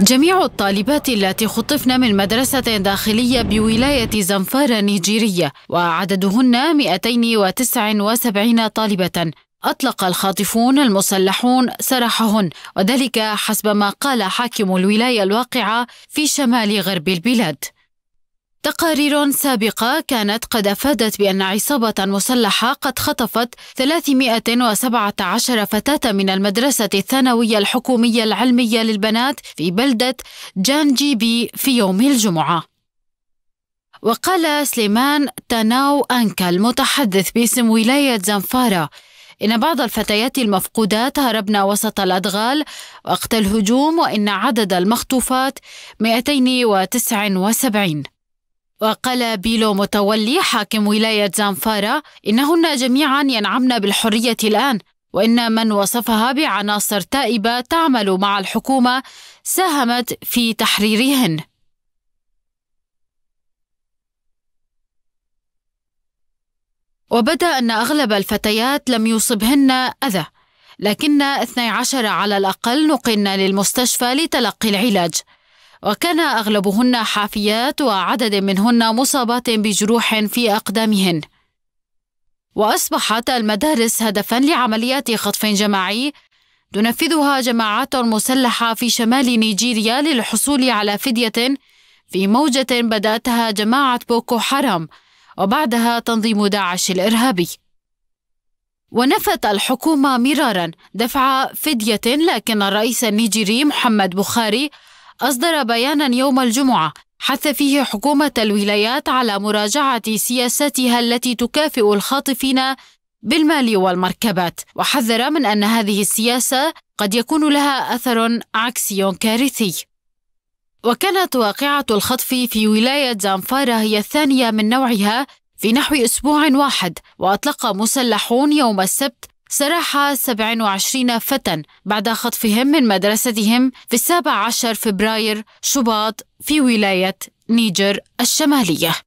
جميع الطالبات التي خطفن من مدرسة داخلية بولاية زنفارة نيجيرية وعددهن 279 طالبة أطلق الخاطفون المسلحون سراحهن وذلك حسب ما قال حاكم الولاية الواقعة في شمال غرب البلاد تقارير سابقة كانت قد أفادت بأن عصابة مسلحة قد خطفت 317 فتاة من المدرسة الثانوية الحكومية العلمية للبنات في بلدة بي في يوم الجمعة. وقال سليمان تاناو أنكا المتحدث باسم ولاية زنفارة إن بعض الفتيات المفقودات هربن وسط الأدغال وقت الهجوم وإن عدد المخطوفات 279 وقال بيلو متولي حاكم ولاية زانفارا إنهن جميعا ينعمن بالحرية الآن وإن من وصفها بعناصر تائبة تعمل مع الحكومة ساهمت في تحريرهن وبدا أن أغلب الفتيات لم يصبهن أذى لكن 12 على الأقل نقلن للمستشفى لتلقي العلاج وكان أغلبهن حافيات وعدد منهن مصابات بجروح في أقدامهن وأصبحت المدارس هدفا لعمليات خطف جماعي تنفذها جماعات مسلحة في شمال نيجيريا للحصول على فدية في موجة بدأتها جماعة بوكو حرام وبعدها تنظيم داعش الإرهابي ونفت الحكومة مرارا دفع فدية لكن الرئيس النيجيري محمد بخاري أصدر بيانا يوم الجمعة حث فيه حكومة الولايات على مراجعة سياستها التي تكافئ الخاطفين بالمال والمركبات وحذر من أن هذه السياسة قد يكون لها أثر عكسي كارثي وكانت واقعة الخطف في ولاية زامفارا هي الثانية من نوعها في نحو أسبوع واحد وأطلق مسلحون يوم السبت سرح 27 فتى بعد خطفهم من مدرستهم في 17 فبراير شباط في ولاية نيجر الشمالية